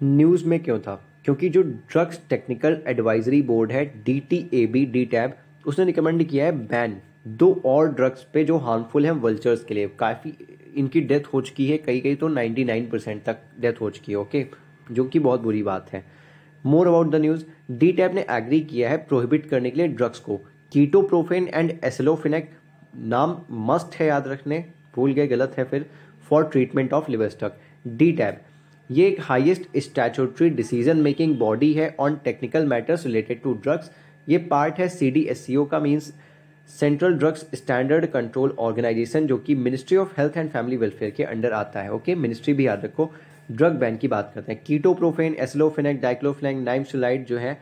news में क्यों था क्योंकि जो ड्रग्स टेक्निकल एडवाइजरी बोर्ड है D T A B D tab उसने रिकमेंड किया है बैन दो और ड्रग्स पे जो हार्मफुल हैं वल्चर्स के लिए काफ़ी इनकी डेथ हो चुकी है कई कई तो 99 परसेंट तक डेथ हो चुकी है ओके जो कि बहुत बुरी बात है more about the news D tab ने एग्री किया है प्रोहिबिट करने के लिए ड्रग्स को कीटोप्रोफेन एंड एसलोफिनेक नाम मस्ट है याद रखने भूल गए गलत है फिर for treatment of livestock D tab ये एक highest statutory decision making body है on technical matters related to drugs ये पार्ट है C D S C O का means central drugs standard control organisation जो कि ministry of health and family welfare के under आता है ओके मिनिस्ट्री भी याद रखो ड्रग बैन की बात करते हैं कीटोप्रोफेन एसलोफेनेक डाइक्लोफेनेक नाइमसुलाइड जो है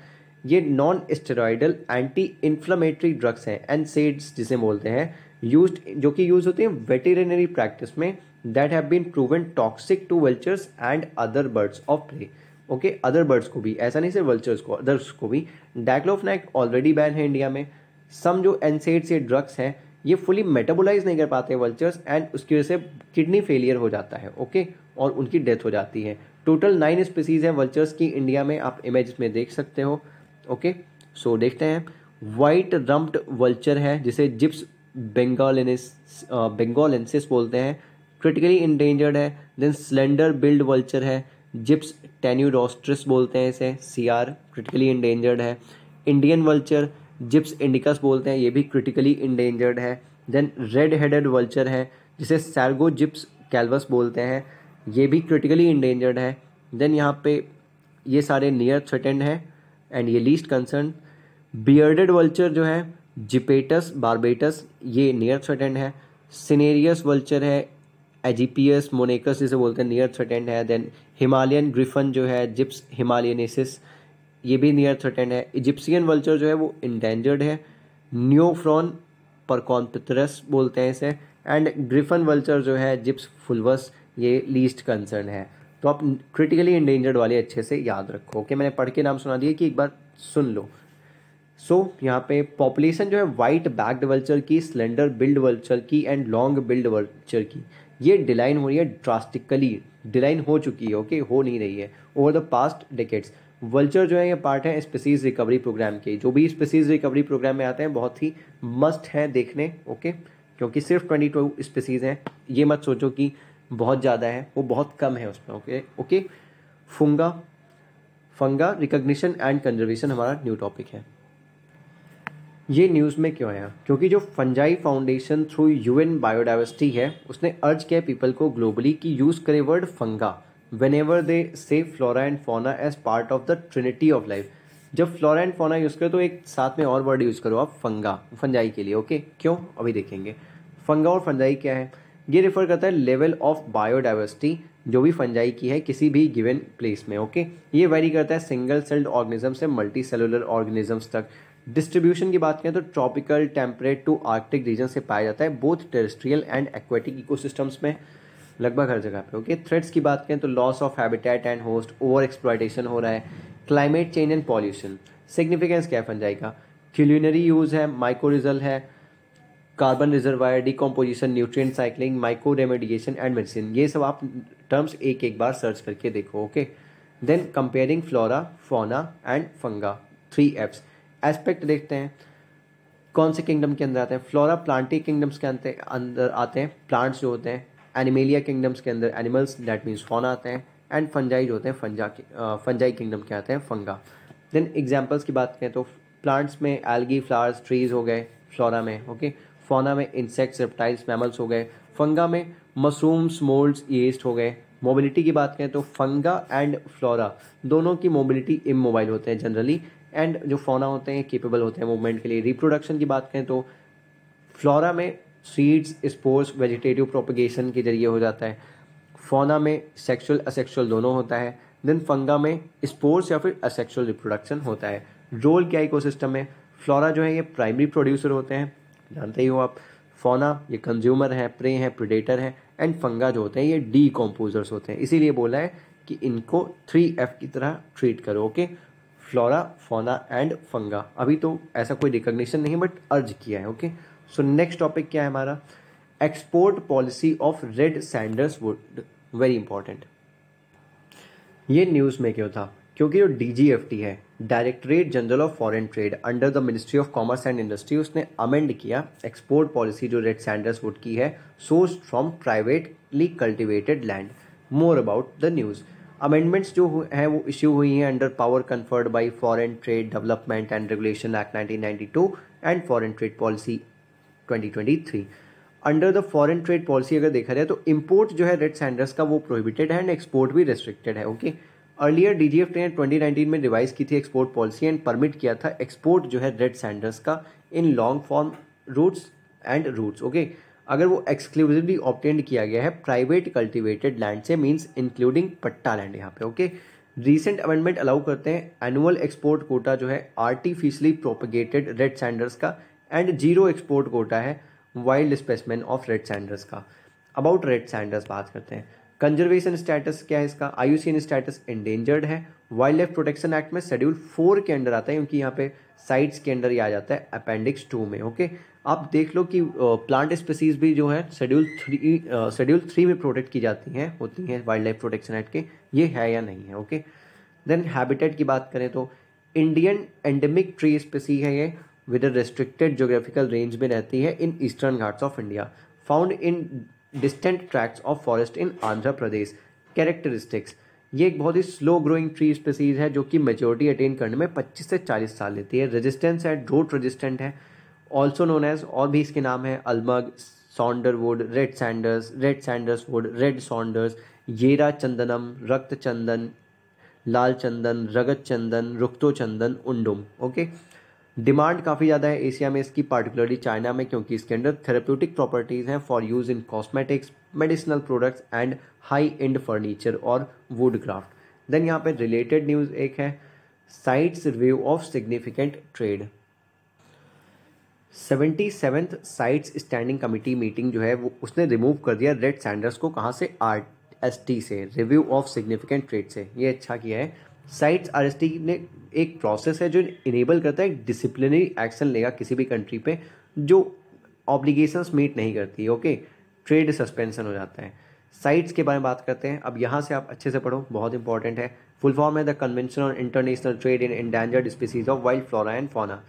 ये non steroidal anti inflammatory drugs हैं एनसेड्स जिसे बोलते हैं यूज जो कि यूज होते हैं वेटेरिनरी प्रैक्टिस में that have been proven toxic to vultures and other birds of prey okay other birds को भी ऐसा नहीं सिर्फ वल्चर्स को अदर्स को भी डाइक्लोफेनेक ऑलरेडी बैन है इंडिया में सम जो एनसेड्स या ड्रग्स हैं ये फुली मेटाबोलाइज नहीं कर पाते वल्चर्स एंड उसकी वजह से किडनी फेलियर हो जाता है ओके और उनकी डेथ हो जाती है टोटल नाइन स्पीसीज हैं वल्चर्स की इंडिया में आप इमेज में देख सकते हो ओके सो देखते हैं वाइट रम्प्ड वल्चर है जिसे जिप्स बेंगालिस बेंगालेंसिस बोलते हैं क्रिटिकली इंडेंजर्ड है देन स्लेंडर बिल्ड वल्चर है जिप्स टेन्यूरोस्ट्रिस बोलते हैं इसे सी आर क्रिटिकली इंडेंजर्ड है इंडियन वल्चर जिप्स इंडिकस बोलते हैं ये भी क्रिटिकली इंडेंजर्ड है देन रेड हेडेड वल्चर है जिसे सैरगो जिप्स कैलवस बोलते हैं ये भी क्रिटिकली इंडेंजर्ड है देन यहाँ पे ये सारे नियर थ्रेटेंड हैं एंड ये लीस्ट कंसर्न बियर्डेड वल्चर जो है जिपेटस बारबेटस ये नियर थ्रेटेंड है सिनेरियस वल्चर है एजीपियस मोनेकस जिसे बोलते हैं नियर थ्रेटेंड है देन हिमालयन ग्रिफन जो है जिप्स हिमालयनेसिस ये भी नियर थ्रेटेंड है इजिप्सियन वल्चर जो है वो इंडेंजर्ड है न्योफ्रॉन परकॉन्पितरस बोलते हैं इसे एंड ग्रिफन वल्चर जो है जिप्स फुलवस ये लीस्ट कंसर्न है तो आप क्रिटिकली इंडेंजर्ड वाले अच्छे से याद रखो ओके मैंने पढ़ के नाम सुना दिया कि एक बार सुन लो सो so, यहाँ पे पॉपुलेशन जो है वाइट बैक्ड वल्चर की स्लेंडर बिल्ड वल्चर की एंड लॉन्ग बिल्ड वल्चर की ये डिलाइन हो रही है ड्रास्टिकली डिलाइन हो चुकी है ओके okay? हो नहीं रही है over the past decades vulture जो है ये पार्ट है स्पेसीज रिकवरी प्रोग्राम के जो भी स्पेसीज रिकवरी प्रोग्राम में आते हैं बहुत ही मस्ट है देखने ओके क्योंकि सिर्फ ट्वेंटी टू स्पेसीज हैं ये मत सोचो कि बहुत ज़्यादा है वो बहुत कम है उसमें okay okay funga funga recognition and conservation हमारा न्यू टॉपिक है ये न्यूज़ में क्यों आया क्योंकि जो fungi foundation through UN biodiversity है उसने अर्ज किया पीपल को ग्लोबली कि यूज़ करें word फंगा ever they say flora and fauna as part of the trinity of life जब फ्लोरा एंड फोना यूज़ करो तो एक साथ में और वर्ड यूज़ करो आप फंगा फंजाई के लिए ओके क्यों अभी देखेंगे फंगा और फंजाई क्या है ये रेफर करता है लेवल ऑफ बायोडाइवर्सिटी जो भी फंजाई की है किसी भी गिवन प्लेस में ओके ये वेरी करता है सिंगल सेल्ड ऑर्गेनिज्म से मल्टी सेलुलर ऑर्गेनिजम्स तक डिस्ट्रीब्यूशन की बात करें तो tropical temperate to arctic region से पाया जाता है both terrestrial and aquatic ecosystems में लगभग हर जगह पे ओके okay? की बात करें तो loss of habitat and host over exploitation हो रहा है climate change and pollution significance क्या फंजाई का क्यूलिनरी यूज़ है रिजल है carbon reservoir decomposition nutrient cycling micro remediation and medicine ये सब आप टर्म्स एक एक बार सर्च करके देखो okay then comparing flora fauna and funga three apps aspect देखते हैं कौन से किंगडम के अंदर आते हैं फ्लोरा प्लांटी किंगडम्स के अंदर आते हैं प्लांट्स जो होते हैं एनिमेलिया किंगडम्स के अंदर एनिमल्स डैट मीन्स फोना आते हैं एंड फंजाई जो होते हैं फंजा फंजाई किंगडम के आते हैं फंगा देन एग्जाम्पल्स की बात करें तो प्लांट्स में एल्गी फ्लावर्स ट्रीज हो गए फ्लोरा में ओके फोना में इंसेक्ट्स रेप्टाइल्स मैमल्स हो गए फंगा में मशरूम्स मोल्ड्स ईस्ट हो गए मोबिलिटी की बात करें तो फंगा एंड फ्लोरा दोनों की मोबिलिटी इमोबाइल होते हैं जनरली एंड जो फोना होते हैं केपेबल होते हैं मूवमेंट के लिए रिप्रोडक्शन की बात करें तो फ्लोरा में सीड्स स्पोर्स वेजिटेटिव प्रोपिगेशन के जरिए हो जाता है फोना में सेक्सुअल असेक्सुअल दोनों होता है देन फंगा में स्पोर्स या फिर असेक्सुअल रिप्रोडक्शन होता है रोल क्या इकोसिस्टम है फ्लोरा जो है ये प्राइमरी प्रोड्यूसर होते हैं जानते ही हो आप फोना ये कंज्यूमर हैं प्रे हैं प्रिडेटर हैं एंड फंगा जो होते हैं ये डी कॉम्पोजर्स होते हैं इसीलिए बोला है कि इनको थ्री एफ की तरह ट्रीट करो okay flora fauna and funga अभी तो ऐसा कोई रिकग्निशन नहीं बट अर्ज किया है ओके सो नेक्स्ट टॉपिक क्या है हमारा export policy of red sanders wood very important ये न्यूज़ में क्यों था क्योंकि जो डीजीएफटी है directorate general of foreign trade under the ministry of commerce and industry उसने अमेंड किया एक्सपोर्ट पॉलिसी जो रेड सैंडर्स वुड की है source from privately cultivated land more about the news amendments जो हैं वो इश्यू हुई हैं under power conferred by foreign trade development and regulation act to and foreign trade policy 2023 under the foreign trade policy अगर देखा जाए तो import जो है रेड सैंडर्स का वो प्रोहिबिटेड है एंड एक्सपोर्ट भी रेस्ट्रिक्टेड है ओके अर्लियर डीजीएफ ने 2019 में रिवाइज की थी एक्सपोर्ट पॉलिसी एंड परमिट किया था एक्सपोर्ट जो है रेड सैंडर्स का in long form roots and roots okay अगर वो एक्सक्लूसिवली ऑप्टेंड किया गया है प्राइवेट कल्टिवेटेड लैंड से मीन्स इंक्लूडिंग पट्टा लैंड यहाँ पे ओके रिसेंट अमेंडमेंट अलाउ करते हैं एनुअल एक्सपोर्ट कोटा जो है आर्टिफिशली प्रोपगेटेड रेड सैंडर्स का एंड जीरो एक्सपोर्ट कोटा है wild specimen of red sanders का अबाउट रेड सैंडर्स बात करते हैं कंजर्वेशन स्टेटस क्या है इसका आयुसीन स्टेटस इंडेंजर्ड है वाइल्ड लाइफ प्रोटेक्शन एक्ट में शेड्यूल फोर के अंडर आता है क्योंकि यहाँ पे साइट्स के अंडर ही आ जाता है अपेंडिक्स टू में ओके आप देख लो कि प्लांट स्पेसीज भी जो है शेड्यूल थ्री शेड्यूल थ्री में प्रोटेक्ट की जाती हैं होती हैं वाइल्ड लाइफ प्रोटेक्शन एक्ट के ये है या नहीं है ओके देन हैबिटेट की बात करें तो इंडियन एंडेमिक ट्री स्पेसी है ये with a restricted geographical range में रहती है in Eastern Ghats of India found in distant tracts of forest in Andhra Pradesh characteristics ये एक बहुत ही स्लो ग्रोइंग ट्री स्पेसीज है जो कि मेच्योरिटी अटेन करने में 25 से 40 साल लेती है रेजिस्टेंस है ड्रोट रेजिस्टेंट है ऑल्सो नोन एज और भी इसके नाम है almug sanderwood red sanders red sanders wood red saunders yerra chandanam rakta chandan lal chandan ragat chandan rukto chandan उंडुम ओके okay? डिमांड काफ़ी ज़्यादा है एशिया में इसकी पार्टिकुलरली चाइना में क्योंकि इसके अंदर थेरेप्यूटिक प्रॉपर्टीज़ हैं for use in cosmetics medicinal products and high end furniture और वुड क्राफ्ट देन यहाँ पे रिलेटेड न्यूज़ एक है CITES review of significant trade seventy seventh CITES standing committee meeting जो है वो उसने रिमूव कर दिया रेड सैंडर्स को कहाँ से आर एस टी से रिव्यू ऑफ सिग्निफिकेंट ट्रेड से ये अच्छा किया है साइट्स आर ने एक प्रोसेस है जो इनेबल करता है डिसिप्लिनरी एक्शन लेगा किसी भी कंट्री पे जो ऑब्लिगेशंस मीट नहीं करती ओके ट्रेड सस्पेंशन हो जाता है साइट्स के बारे में बात करते हैं अब यहाँ से आप अच्छे से पढ़ो बहुत इंपॉर्टेंट है फुल फॉर्म है the convention on international trade in endangered species of wild flora and fauna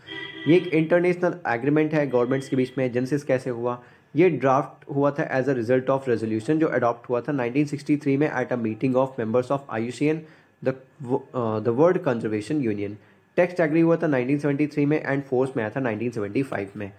ये एक इंटरनेशनल एग्रीमेंट है गवर्नमेंट्स के बीच में एजेंसीज कैसे हुआ ये ड्राफ्ट हुआ था as a result of resolution जो अडॉप्ट हुआ था 1963 में at a meeting of members of IUCN the the world conservation union text agree हुआ था 1973 में एंड फोर्स में आया था 1975 में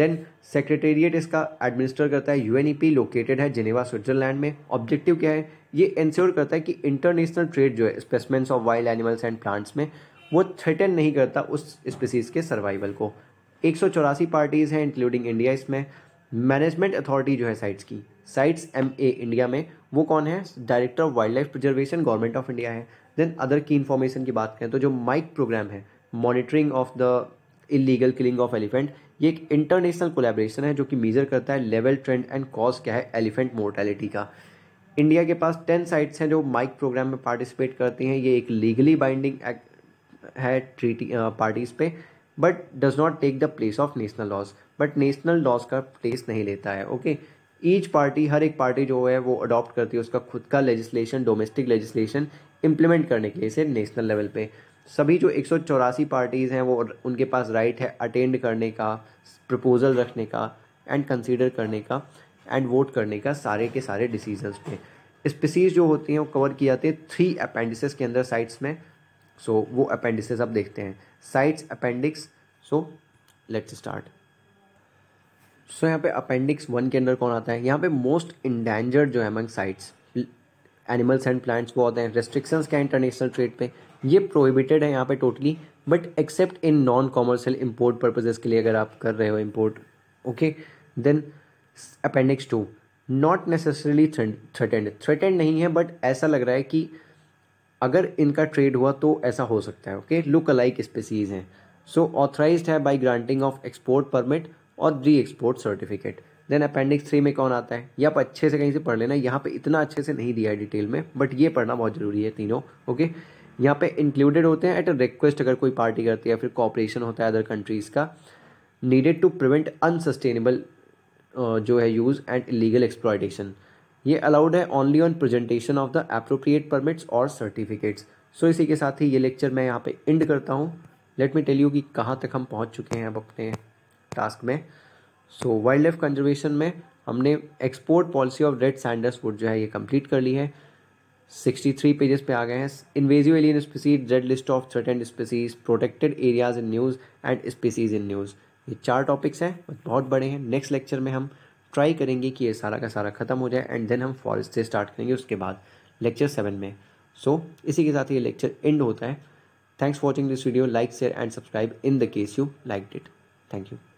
देन सेक्रेटेरिएट इसका एडमिनिस्टर करता है यूएनईपी लोकेटेड e है जिनेवा स्विट्जरलैंड में ऑब्जेक्टिव क्या है ये इंश्योर करता है कि इंटरनेशनल ट्रेड जो है specimens of wild animals and plants में वो थ्रेटन नहीं करता उस स्पीसीज़ के सर्वाइवल को एक पार्टीज़ हैं इंक्लूडिंग इंडिया इसमें मैनेजमेंट अथॉरिटी जो है साइट्स की साइट्स एम ए इंडिया में वो कौन है director of wildlife preservation government of India है देन अदर की इन्फॉर्मेशन की बात करें तो जो माइक प्रोग्राम है monitoring of the illegal killing of elephant ये एक इंटरनेशनल कोलेब्रेशन है जो कि मेजर करता है लेवल ट्रेंड एंड कॉज क्या है एलिफेंट मोर्टेलिटी का इंडिया के पास टेन साइट्स हैं जो माइक प्रोग्राम में पार्टिसिपेट करती हैं ये एक लीगली बाइंडिंग एक्ट है ट्रीटी पार्टीज पे but does not take the place of national laws but national laws का प्लेस नहीं लेता है ओके okay? ईच पार्टी हर एक पार्टी जो है वो अडॉप्ट करती है उसका खुद का लेजिस्लेशन डोमेस्टिक लेजिस्लेशन इम्प्लीमेंट करने के लिए इसे नेशनल लेवल पे सभी जो एक पार्टीज़ हैं वो उनके पास राइट है अटेंड करने का प्रपोजल रखने का एंड कंसिडर करने का एंड वोट करने का सारे के सारे डिसीजन पे स्पीसीज जो होती हैं वो कवर की जाती है थ्री अपेंडिसेस के अंदर साइट्स में सो so, वो अपेंडिसेस अब देखते हैं CITES appendix so let's start so यहाँ पे अपेंडिक्स वन के अंदर कौन आता है यहाँ पे मोस्ट इंडेंजर्ड जो है among CITES animals and plants वो आते हैं रेस्ट्रिक्शंस क्या इंटरनेशनल ट्रेड पे ये प्रोहिबिटेड है यहाँ पे totally but except in non commercial import purposes के लिए अगर आप कर रहे हो import okay then appendix two not necessarily threatened threatened नहीं है बट ऐसा लग रहा है कि अगर इनका ट्रेड हुआ तो ऐसा हो सकता है ओके लुक अलाइक स्पेसीज हैं सो ऑथराइज है by granting of export permit और re export certificate then appendix three में कौन आता है ये आप अच्छे से कहीं से पढ़ लेना यहाँ पे इतना अच्छे से नहीं दिया है डिटेल में बट ये पढ़ना बहुत ज़रूरी है तीनों ओके यहाँ पे इंक्लूडेड होते हैं एट अ रिक्वेस्ट अगर कोई पार्टी करती है फिर कॉपरेशन होता है अदर कंट्रीज़ का नीडेड टू प्रिवेंट अनसस्टेनेबल जो है यूज़ एंड इलीगल एक्सप्लॉयटेशन ये अलाउड है only on presentation of the appropriate permits और सर्टिफिकेट्स सो इसी के साथ ही ये लेक्चर मैं यहाँ पे एंड करता हूँ लेट मी टेल यू कि कहाँ तक हम पहुँच चुके हैं अब अपने टास्क में सो वाइल्ड लाइफ कंजर्वेशन में हमने export policy of red sanders wood जो है ये कंप्लीट कर ली है सिक्सटी थ्री पेजेस पे आ गए हैं invasive alien species red list of threatened species protected areas in news and species in news ये चार टॉपिक्स हैं बहुत बड़े हैं नेक्स्ट लेक्चर में हम ट्राई करेंगे कि ये सारा का सारा ख़त्म हो जाए एंड देन हम फॉरेस्ट से स्टार्ट करेंगे उसके बाद लेक्चर सेवन में सो so, इसी के साथ ये लेक्चर एंड होता है thanks for watching this video like share and subscribe in the case you like it thank you